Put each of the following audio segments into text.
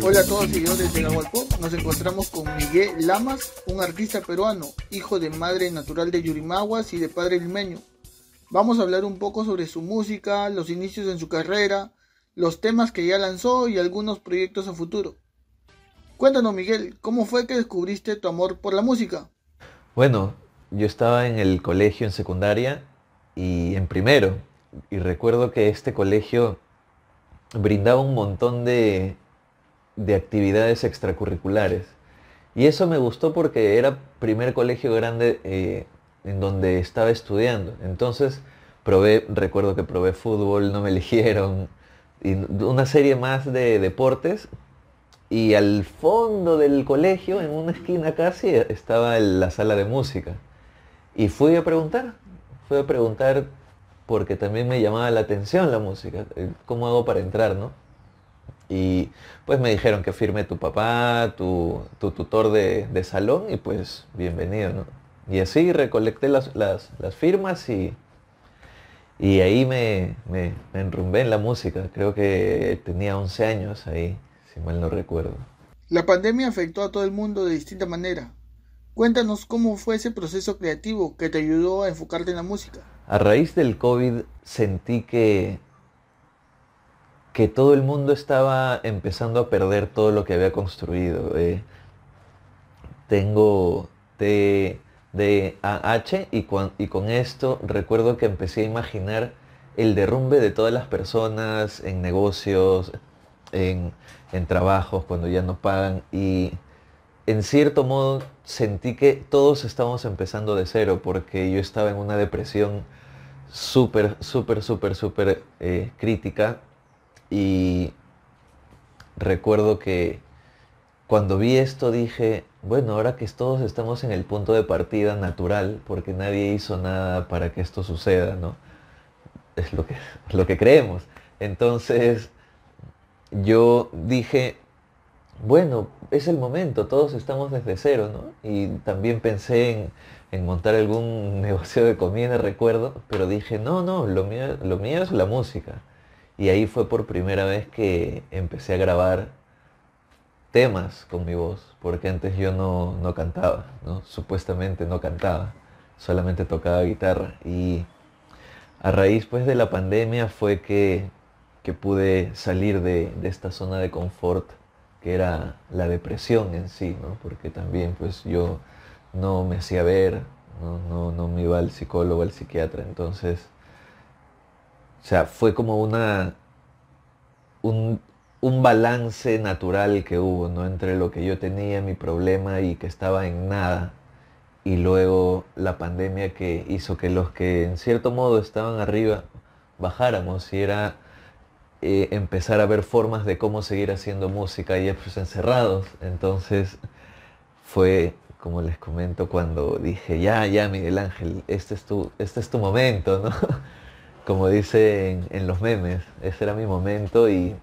Hola a todos seguidores de Gahualpop, nos encontramos con Miguel Lamas, un artista peruano, hijo de madre natural de Yurimaguas y de padre limeño. Vamos a hablar un poco sobre su música, los inicios en su carrera, los temas que ya lanzó y algunos proyectos a futuro. Cuéntanos Miguel, ¿cómo fue que descubriste tu amor por la música? Bueno, yo estaba en el colegio en secundaria y en primero, y recuerdo que este colegio brindaba un montón de de actividades extracurriculares. Y eso me gustó porque era primer colegio grande eh, en donde estaba estudiando. Entonces probé, recuerdo que probé fútbol, no me eligieron, y una serie más de deportes. Y al fondo del colegio, en una esquina casi, estaba la sala de música. Y fui a preguntar, fui a preguntar porque también me llamaba la atención la música, eh, cómo hago para entrar, ¿no? Y pues me dijeron que firme tu papá, tu, tutor de, salón y pues bienvenido, Y así recolecté las, firmas y, y ahí me, me, me, enrumbé en la música. Creo que tenía 11 años ahí, si mal no recuerdo. La pandemia afectó a todo el mundo de distinta manera. Cuéntanos cómo fue ese proceso creativo que te ayudó a enfocarte en la música. A raíz del COVID sentí que que todo el mundo estaba empezando a perder todo lo que había construido. ¿eh? Tengo de de y con, y con esto recuerdo que empecé a imaginar el derrumbe de todas las personas en negocios, en, en trabajos, cuando ya no pagan y en cierto modo sentí que todos estábamos empezando de cero porque yo estaba en una depresión súper, súper, súper, súper eh, crítica y recuerdo que cuando vi esto dije, bueno, ahora que todos estamos en el punto de partida natural, porque nadie hizo nada para que esto suceda, ¿no? Es lo que, lo que creemos. Entonces, yo dije, bueno, es el momento, todos estamos desde cero, ¿no? Y también pensé en, montar algún negocio de comida, recuerdo, pero dije, no, no, lo mío, lo mío es la música. Y ahí fue por primera vez que empecé a grabar temas con mi voz, porque antes yo no, no cantaba, ¿no? supuestamente no cantaba, solamente tocaba guitarra. Y a raíz pues, de la pandemia fue que, pude salir de, esta zona de confort, que era la depresión en sí, ¿no? porque también pues, yo no me hacía ver, no, no, no me iba al psicólogo, al psiquiatra, entonces o sea, fue como una, un, balance natural que hubo, ¿no? Entre lo que yo tenía, mi problema y que estaba en nada. Y luego la pandemia que hizo que los que en cierto modo estaban arriba bajáramos y era eh, empezar a ver formas de cómo seguir haciendo música y pues encerrados. Entonces fue, como les comento, cuando dije, ya, ya, Miguel Ángel, este es tu, este es tu momento, ¿no? como dicen en los memes, ese era mi momento y,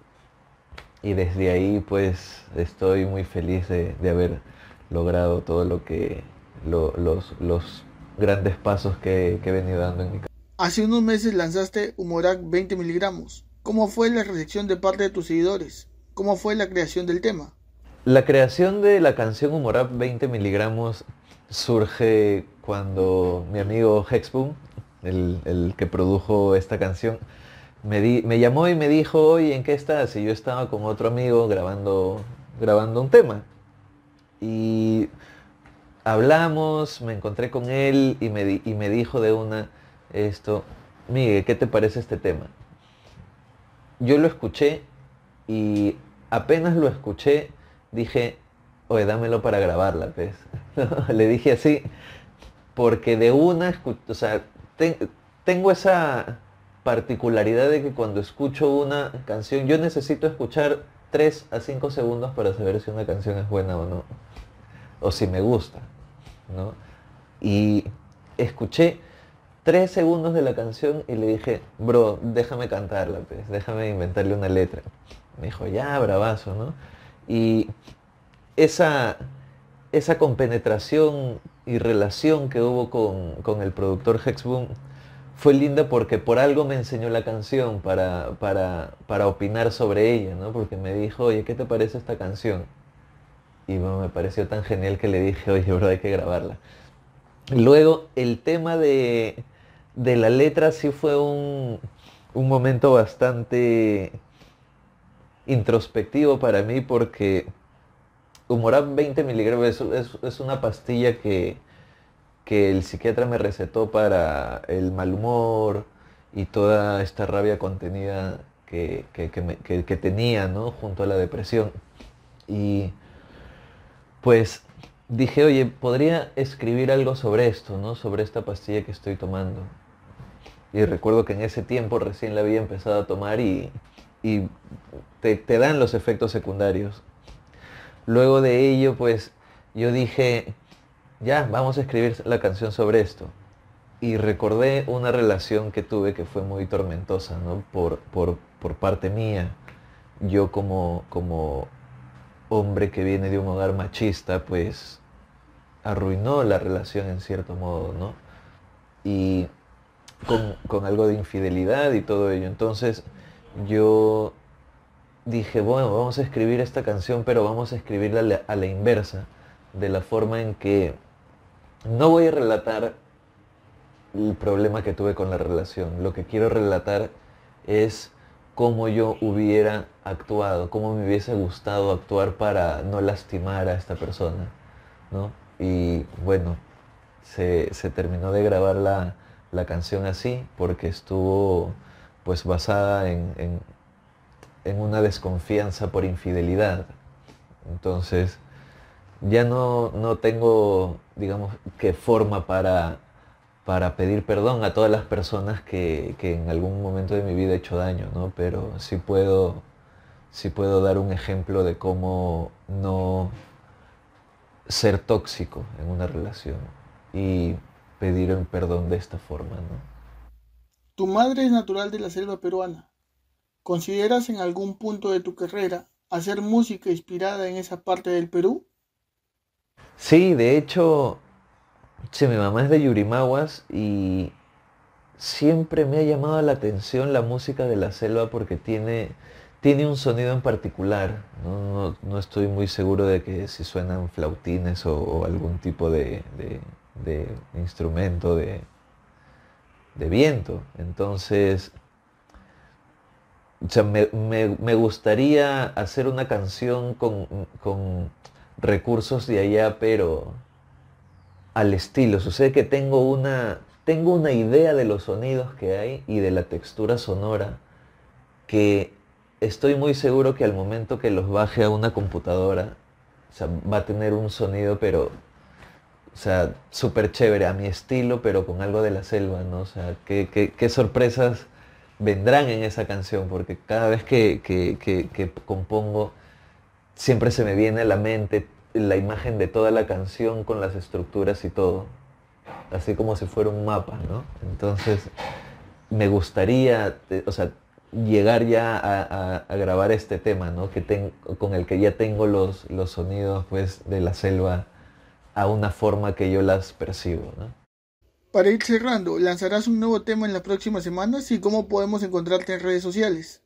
y desde ahí pues estoy muy feliz de, haber logrado todo lo que los, los grandes pasos que, he venido dando en mi carrera. Hace unos meses lanzaste Humorac 20 miligramos. ¿Cómo fue la recepción de parte de tus seguidores? ¿Cómo fue la creación del tema? La creación de la canción Humorap 20 miligramos surge cuando mi amigo Hexboom el, que produjo esta canción, me, llamó y me dijo, oye, ¿en qué estás? Y yo estaba con otro amigo grabando, grabando un tema. Y hablamos, me encontré con él y me, y me dijo de una esto, Miguel, ¿qué te parece este tema? Yo lo escuché y apenas lo escuché dije, oye, dámelo para grabarla, pues. Le dije así, porque de una, o sea, tengo esa particularidad de que cuando escucho una canción, yo necesito escuchar 3 a 5 segundos para saber si una canción es buena o no, o si me gusta, Y escuché 3 segundos de la canción y le dije, bro, déjame cantarla, pues, déjame inventarle una letra. Me dijo, ya, bravazo, ¿no? Y esa, esa compenetración y relación que hubo con, el productor Hexboom fue linda porque por algo me enseñó la canción para, para, opinar sobre ella, ¿no? Porque me dijo, oye, ¿qué te parece esta canción? Y me pareció tan genial que le dije, oye, bro, hay que grabarla. Luego, el tema de, la letra sí fue un, un momento bastante introspectivo para mí porque Humorab 20 miligramos es, una pastilla que, que el psiquiatra me recetó para el mal humor y toda esta rabia contenida que, que, tenía, Junto a la depresión. Y pues dije, oye, podría escribir algo sobre esto, ¿no? Sobre esta pastilla que estoy tomando. Y recuerdo que en ese tiempo recién la había empezado a tomar y, te dan los efectos secundarios. Luego de ello, pues yo dije, ya, vamos a escribir la canción sobre esto. Y recordé una relación que tuve que fue muy tormentosa, ¿no? Por, por, parte mía. Yo como, como hombre que viene de un hogar machista, pues arruinó la relación en cierto modo, ¿no? Y con, con algo de infidelidad y todo ello. Entonces yo dije, bueno, vamos a escribir esta canción, pero vamos a escribirla a la, inversa, de la forma en que no voy a relatar el problema que tuve con la relación. Lo que quiero relatar es cómo yo hubiera actuado, cómo me hubiese gustado actuar para no lastimar a esta persona, ¿no? Y bueno, se, terminó de grabar la, canción así porque estuvo pues basada en en una desconfianza por infidelidad. Entonces, ya no, no tengo, digamos, qué forma para, para pedir perdón a todas las personas que, en algún momento de mi vida he hecho daño, ¿no? Pero sí puedo, sí puedo dar un ejemplo de cómo no ser tóxico en una relación y pedir el perdón de esta forma, ¿no? Tu madre es natural de la selva peruana. ¿Consideras en algún punto de tu carrera hacer música inspirada en esa parte del Perú? Sí, de hecho, mi mamá es de Yurimaguas y siempre me ha llamado la atención la música de la selva porque tiene, tiene un sonido en particular. No, estoy muy seguro de que si suenan flautines o, algún tipo de, instrumento de, de viento. Entonces, o sea, me, gustaría hacer una canción con, recursos de allá, pero al estilo. Sucede que tengo una, tengo una idea de los sonidos que hay y de la textura sonora que estoy muy seguro que al momento que los baje a una computadora, o sea, va a tener un sonido, pero, o sea, súper chévere, a mi estilo, pero con algo de la selva, ¿no? O sea, qué sorpresas vendrán en esa canción, porque cada vez que, compongo, siempre se me viene a la mente la imagen de toda la canción con las estructuras y todo, así como si fuera un mapa, ¿no? Entonces, me gustaría, eh, llegar ya a, grabar este tema, ¿no? con el que ya tengo los, sonidos, pues, de la selva a una forma que yo las percibo, para ir cerrando, ¿lanzarás un nuevo tema en las próximas semanas y cómo podemos encontrarte en redes sociales?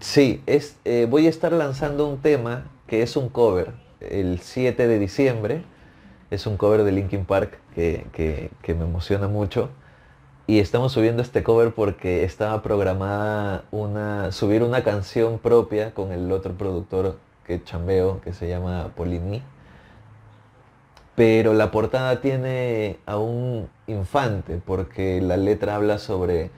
Sí, es, eh, voy a estar lanzando un tema que es un cover el 7 de diciembre. Es un cover de Linkin Park que, me emociona mucho. Y estamos subiendo este cover porque estaba programada una, subir una canción propia con el otro productor que chambeo, que se llama Polini pero la portada tiene a un infante, porque la letra habla sobre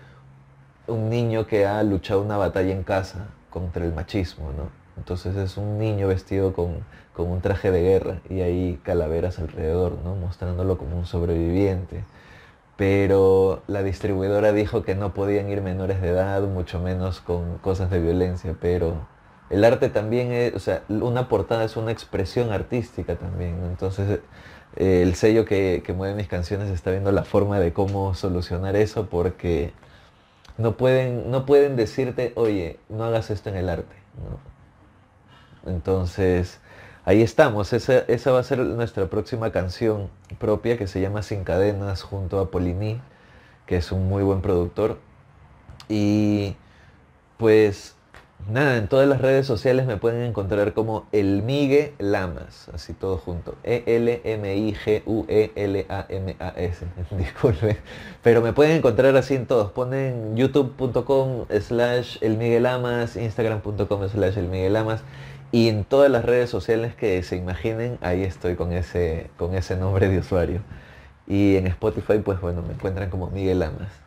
un niño que ha luchado una batalla en casa contra el machismo, ¿no? Entonces es un niño vestido con, con un traje de guerra y hay calaveras alrededor, ¿no? Mostrándolo como un sobreviviente. Pero la distribuidora dijo que no podían ir menores de edad, mucho menos con cosas de violencia, pero el arte también es, o sea, una portada es una expresión artística también. Entonces, eh, el sello que, mueve mis canciones está viendo la forma de cómo solucionar eso porque no pueden, no pueden decirte, oye, no hagas esto en el arte. Entonces, ahí estamos. Esa, esa, va a ser nuestra próxima canción propia que se llama Sin Cadenas junto a Polini, que es un muy buen productor. Y pues Nada, en todas las redes sociales me pueden encontrar como El miguel Lamas, así todo junto. E-L-M-I-G-U-E-L-A-M-A-S, disculpe. Pero me pueden encontrar así en todos. Ponen youtube.com slash El instagram.com slash El Lamas. Y en todas las redes sociales que se imaginen, ahí estoy con ese, con ese nombre de usuario. Y en Spotify, pues bueno, me encuentran como Miguel Lamas.